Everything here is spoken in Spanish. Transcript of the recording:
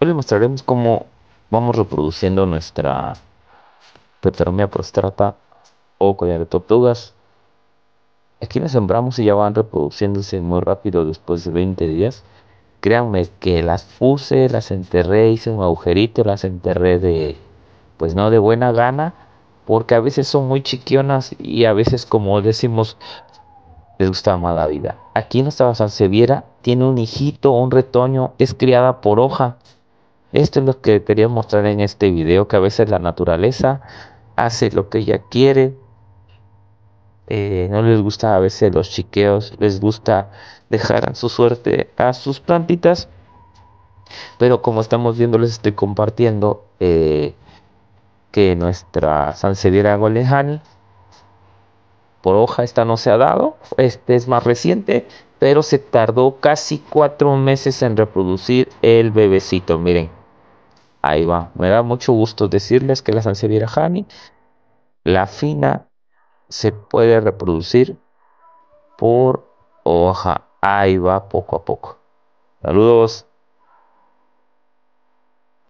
Hoy les mostraremos cómo vamos reproduciendo nuestra Petromia prostrata o collar de tortugas. Aquí las sembramos y ya van reproduciéndose muy rápido después de 20 días. Créanme que las puse, las enterré, hice un agujerito, las enterré de, pues no de buena gana, porque a veces son muy chiquionas y a veces, como decimos, les gusta más la vida. Aquí no está bastante tiene un hijito, un retoño, es criada por hoja. Esto es lo que quería mostrar en este video, que a veces la naturaleza hace lo que ella quiere. Eh, no les gusta a veces los chiqueos, les gusta dejar su suerte a sus plantitas. Pero como estamos viendo, les estoy compartiendo eh, que nuestra Sansevieria golejani por hoja esta no se ha dado, este es más reciente, pero se tardó casi cuatro meses en reproducir el bebecito, miren ahí va. Me da mucho gusto decirles que la Sansevieria honey, la fina, se puede reproducir por hoja. Ahí va poco a poco. Saludos.